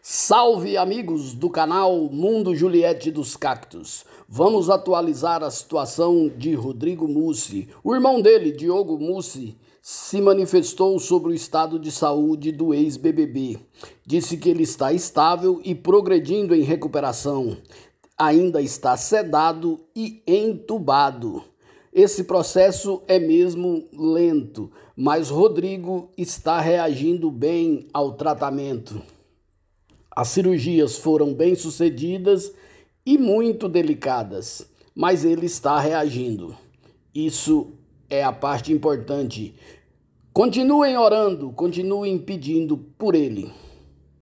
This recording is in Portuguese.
Salve amigos do canal Mundo Juliette dos Cactos. Vamos atualizar a situação de Rodrigo Mussi. O irmão dele, Diogo Mussi, se manifestou sobre o estado de saúde do ex-BBB. Disse que ele está estável e progredindo em recuperação. Ainda está sedado e entubado. Esse processo é mesmo lento, mas Rodrigo está reagindo bem ao tratamento. As cirurgias foram bem sucedidas e muito delicadas, mas ele está reagindo. Isso é a parte importante. Continuem orando, continuem pedindo por ele.